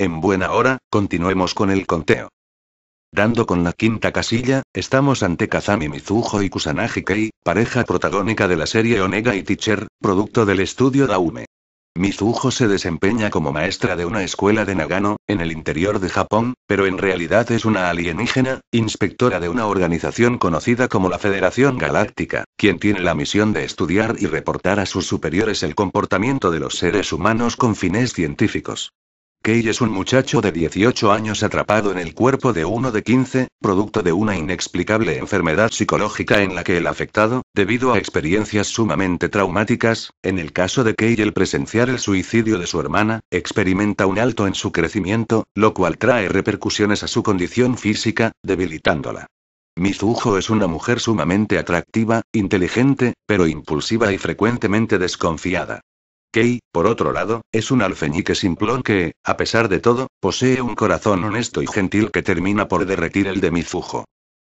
En buena hora, continuemos con el conteo. Dando con la quinta casilla, estamos ante Kazami Mizuho y Kusanagi Kei, pareja protagónica de la serie Onega y Teacher, producto del estudio Daume. Mizuho se desempeña como maestra de una escuela de Nagano, en el interior de Japón, pero en realidad es una alienígena, inspectora de una organización conocida como la Federación Galáctica, quien tiene la misión de estudiar y reportar a sus superiores el comportamiento de los seres humanos con fines científicos. Kei es un muchacho de 18 años atrapado en el cuerpo de uno de 15, producto de una inexplicable enfermedad psicológica en la que el afectado, debido a experiencias sumamente traumáticas, en el caso de Kei el presenciar el suicidio de su hermana, experimenta un alto en su crecimiento, lo cual trae repercusiones a su condición física, debilitándola. Mizuho es una mujer sumamente atractiva, inteligente, pero impulsiva y frecuentemente desconfiada. Kei, por otro lado, es un alfeñique simplón que, a pesar de todo, posee un corazón honesto y gentil que termina por derretir el de Mizuho.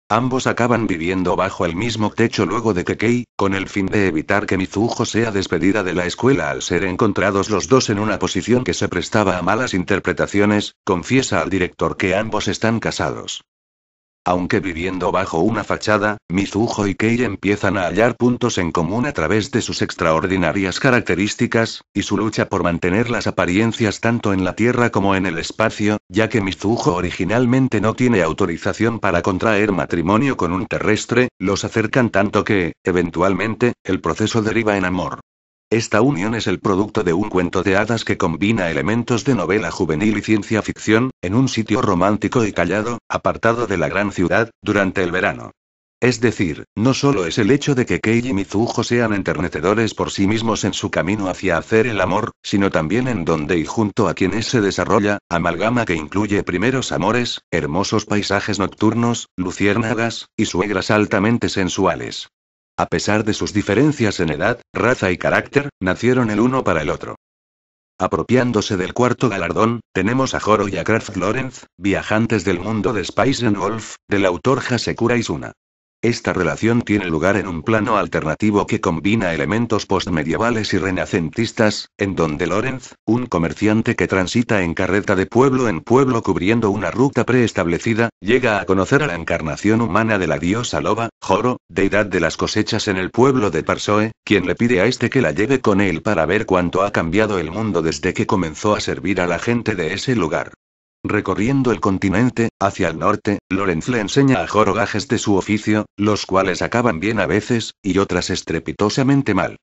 Ambos acaban viviendo bajo el mismo techo luego de que Kei, con el fin de evitar que Mizuho sea despedida de la escuela al ser encontrados los dos en una posición que se prestaba a malas interpretaciones, confiesa al director que ambos están casados. Aunque viviendo bajo una fachada, Mizuho y Kei empiezan a hallar puntos en común a través de sus extraordinarias características, y su lucha por mantener las apariencias tanto en la Tierra como en el espacio, ya que Mizuho originalmente no tiene autorización para contraer matrimonio con un terrestre, los acercan tanto que, eventualmente, el proceso deriva en amor. Esta unión es el producto de un cuento de hadas que combina elementos de novela juvenil y ciencia ficción, en un sitio romántico y callado, apartado de la gran ciudad, durante el verano. Es decir, no solo es el hecho de que Kei y Mizuho sean enternecedores por sí mismos en su camino hacia hacer el amor, sino también en donde y junto a quienes se desarrolla, amalgama que incluye primeros amores, hermosos paisajes nocturnos, luciérnagas, y suegras altamente sensuales. A pesar de sus diferencias en edad, raza y carácter, nacieron el uno para el otro. Apropiándose del cuarto galardón, tenemos a Joro y a Kraft Lorenz, viajantes del mundo de Spice and Wolf, del autor Hasekura Isuna. Esta relación tiene lugar en un plano alternativo que combina elementos postmedievales y renacentistas, en donde Lorenz, un comerciante que transita en carreta de pueblo en pueblo cubriendo una ruta preestablecida, llega a conocer a la encarnación humana de la diosa loba, Joro, deidad de las cosechas en el pueblo de Parsoe, quien le pide a este que la lleve con él para ver cuánto ha cambiado el mundo desde que comenzó a servir a la gente de ese lugar. Recorriendo el continente, hacia el norte, Lorenz le enseña a Joro gajes de su oficio, los cuales acaban bien a veces, y otras estrepitosamente mal.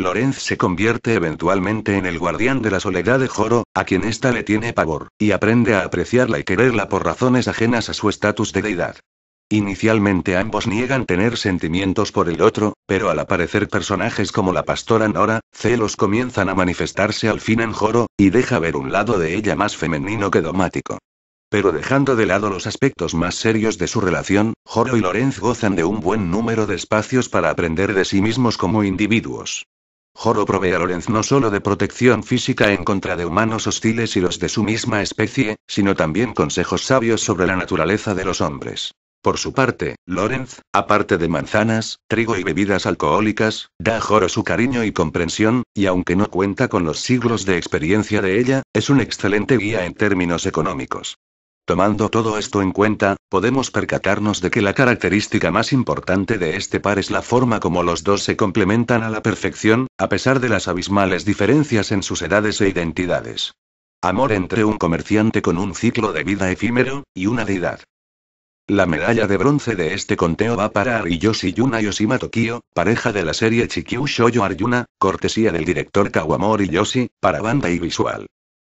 Lorenz se convierte eventualmente en el guardián de la soledad de Joro, a quien ésta le tiene pavor, y aprende a apreciarla y quererla por razones ajenas a su estatus de deidad. Inicialmente ambos niegan tener sentimientos por el otro, pero al aparecer personajes como la pastora Nora, celos comienzan a manifestarse al fin en Joro, y deja ver un lado de ella más femenino que domático. Pero dejando de lado los aspectos más serios de su relación, Joro y Lorenz gozan de un buen número de espacios para aprender de sí mismos como individuos. Joro provee a Lorenz no solo de protección física en contra de humanos hostiles y los de su misma especie, sino también consejos sabios sobre la naturaleza de los hombres. Por su parte, Lorenz, aparte de manzanas, trigo y bebidas alcohólicas, da a Joro su cariño y comprensión, y aunque no cuenta con los siglos de experiencia de ella, es un excelente guía en términos económicos. Tomando todo esto en cuenta, podemos percatarnos de que la característica más importante de este par es la forma como los dos se complementan a la perfección, a pesar de las abismales diferencias en sus edades e identidades. Amor entre un comerciante con un ciclo de vida efímero, y una deidad. La medalla de bronce de este conteo va para Ariyoshi Yuna yoshima Tokio, pareja de la serie Chikyu Shoujo Aryuna, cortesía del director Kawamori Yoshi, para banda y visual.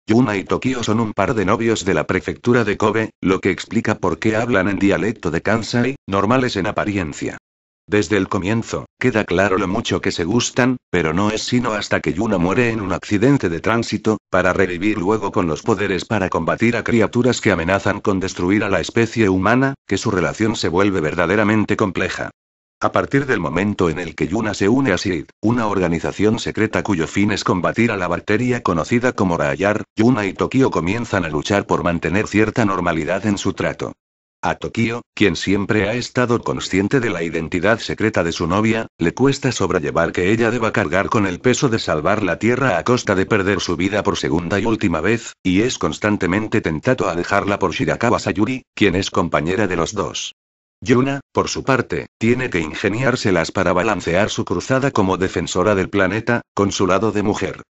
Yuna y Tokio son un par de novios de la prefectura de Kobe, lo que explica por qué hablan en dialecto de Kansai, normales en apariencia. Desde el comienzo, queda claro lo mucho que se gustan, pero no es sino hasta que Yuna muere en un accidente de tránsito, para revivir luego con los poderes para combatir a criaturas que amenazan con destruir a la especie humana, que su relación se vuelve verdaderamente compleja. A partir del momento en el que Yuna se une a SID, una organización secreta cuyo fin es combatir a la bacteria conocida como Rayar, Yuna y Tokio comienzan a luchar por mantener cierta normalidad en su trato. A Tokio, quien siempre ha estado consciente de la identidad secreta de su novia, le cuesta sobrellevar que ella deba cargar con el peso de salvar la Tierra a costa de perder su vida por segunda y última vez, y es constantemente tentado a dejarla por Shirakawa Sayuri, quien es compañera de los dos. Yuna, por su parte, tiene que ingeniárselas para balancear su cruzada como defensora del planeta, con su lado de mujer.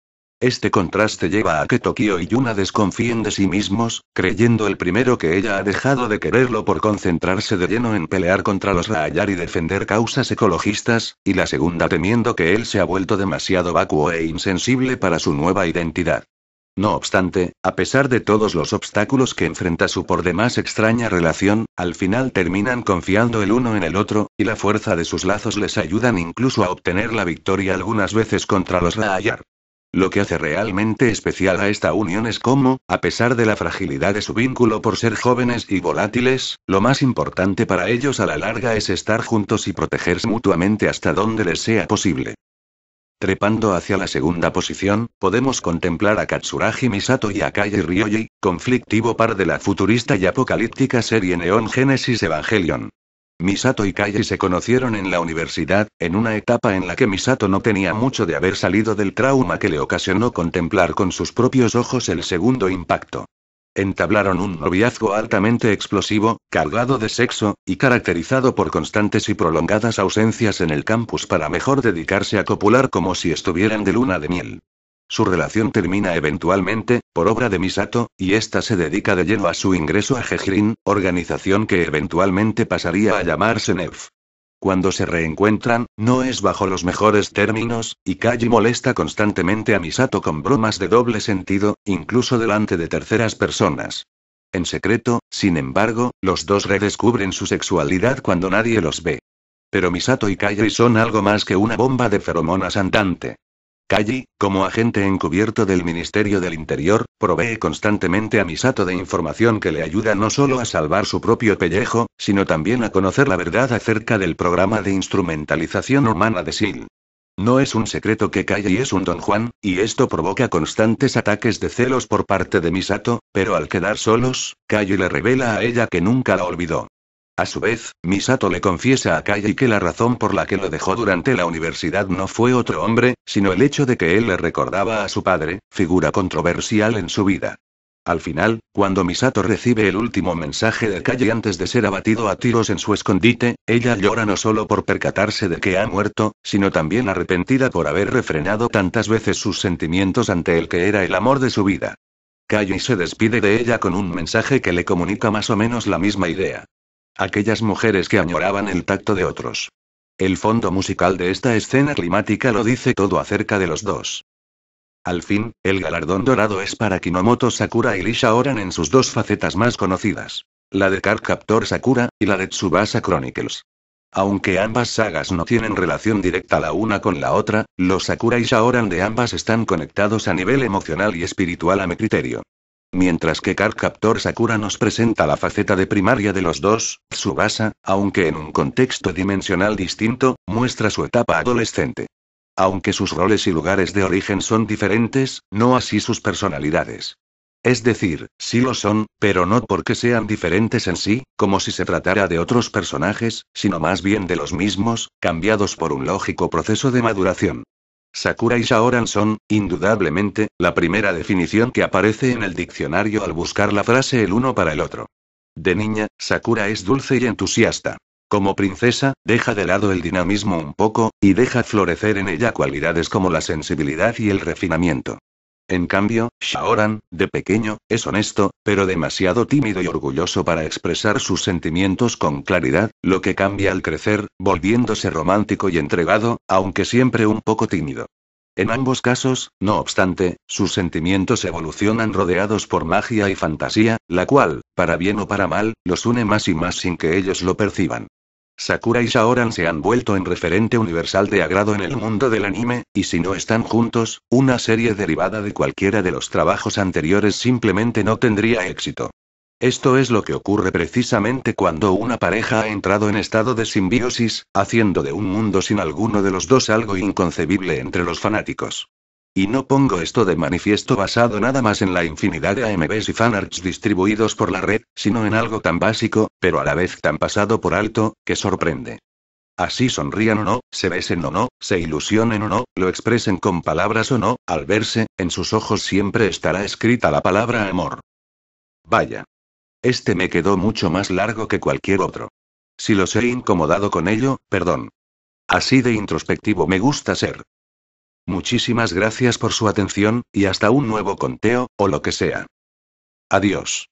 Este contraste lleva a que Tokio y Yuna desconfíen de sí mismos, creyendo el primero que ella ha dejado de quererlo por concentrarse de lleno en pelear contra los Rayar y defender causas ecologistas, y la segunda temiendo que él se ha vuelto demasiado vacuo e insensible para su nueva identidad. No obstante, a pesar de todos los obstáculos que enfrenta su por demás extraña relación, al final terminan confiando el uno en el otro, y la fuerza de sus lazos les ayudan incluso a obtener la victoria algunas veces contra los Rayar. Lo que hace realmente especial a esta unión es cómo, a pesar de la fragilidad de su vínculo por ser jóvenes y volátiles, lo más importante para ellos a la larga es estar juntos y protegerse mutuamente hasta donde les sea posible. Trepando hacia la segunda posición, podemos contemplar a Katsuragi Misato y a Kaye Ryoji, conflictivo par de la futurista y apocalíptica serie Neon Genesis Evangelion. Misato y Kai se conocieron en la universidad, en una etapa en la que Misato no tenía mucho de haber salido del trauma que le ocasionó contemplar con sus propios ojos el segundo impacto. Entablaron un noviazgo altamente explosivo, cargado de sexo, y caracterizado por constantes y prolongadas ausencias en el campus para mejor dedicarse a copular como si estuvieran de luna de miel. Su relación termina eventualmente, por obra de Misato, y ésta se dedica de lleno a su ingreso a Jejirin, organización que eventualmente pasaría a llamarse NEF. Cuando se reencuentran, no es bajo los mejores términos, y Kaji molesta constantemente a Misato con bromas de doble sentido, incluso delante de terceras personas. En secreto, sin embargo, los dos redescubren su sexualidad cuando nadie los ve. Pero Misato y Kaji son algo más que una bomba de feromonas andante. Kaji, como agente encubierto del Ministerio del Interior, provee constantemente a Misato de información que le ayuda no solo a salvar su propio pellejo, sino también a conocer la verdad acerca del programa de instrumentalización humana de SIL. E no es un secreto que Kaji es un don Juan, y esto provoca constantes ataques de celos por parte de Misato, pero al quedar solos, Kaji le revela a ella que nunca la olvidó. A su vez, Misato le confiesa a Kaji que la razón por la que lo dejó durante la universidad no fue otro hombre, sino el hecho de que él le recordaba a su padre, figura controversial en su vida. Al final, cuando Misato recibe el último mensaje de Kaji antes de ser abatido a tiros en su escondite, ella llora no solo por percatarse de que ha muerto, sino también arrepentida por haber refrenado tantas veces sus sentimientos ante el que era el amor de su vida. Kaji se despide de ella con un mensaje que le comunica más o menos la misma idea. Aquellas mujeres que añoraban el tacto de otros. El fondo musical de esta escena climática lo dice todo acerca de los dos. Al fin, el galardón dorado es para Kinomoto Sakura y Lisha Oran en sus dos facetas más conocidas. La de Card Captor Sakura, y la de Tsubasa Chronicles. Aunque ambas sagas no tienen relación directa la una con la otra, los Sakura y Shaoran de ambas están conectados a nivel emocional y espiritual a mi criterio. Mientras que Card Captor Sakura nos presenta la faceta de primaria de los dos, Tsubasa, aunque en un contexto dimensional distinto, muestra su etapa adolescente. Aunque sus roles y lugares de origen son diferentes, no así sus personalidades. Es decir, sí lo son, pero no porque sean diferentes en sí, como si se tratara de otros personajes, sino más bien de los mismos, cambiados por un lógico proceso de maduración. Sakura y Shaoran son, indudablemente, la primera definición que aparece en el diccionario al buscar la frase el uno para el otro. De niña, Sakura es dulce y entusiasta. Como princesa, deja de lado el dinamismo un poco, y deja florecer en ella cualidades como la sensibilidad y el refinamiento. En cambio, Shaoran, de pequeño, es honesto, pero demasiado tímido y orgulloso para expresar sus sentimientos con claridad, lo que cambia al crecer, volviéndose romántico y entregado, aunque siempre un poco tímido. En ambos casos, no obstante, sus sentimientos evolucionan rodeados por magia y fantasía, la cual, para bien o para mal, los une más y más sin que ellos lo perciban. Sakura y Shaoran se han vuelto en referente universal de agrado en el mundo del anime, y si no están juntos, una serie derivada de cualquiera de los trabajos anteriores simplemente no tendría éxito. Esto es lo que ocurre precisamente cuando una pareja ha entrado en estado de simbiosis, haciendo de un mundo sin alguno de los dos algo inconcebible entre los fanáticos. Y no pongo esto de manifiesto basado nada más en la infinidad de AMBs y fanarts distribuidos por la red, sino en algo tan básico, pero a la vez tan pasado por alto, que sorprende. Así sonrían o no, se besen o no, se ilusionen o no, lo expresen con palabras o no, al verse, en sus ojos siempre estará escrita la palabra amor. Vaya. Este me quedó mucho más largo que cualquier otro. Si los he incomodado con ello, perdón. Así de introspectivo me gusta ser. Muchísimas gracias por su atención, y hasta un nuevo conteo, o lo que sea. Adiós.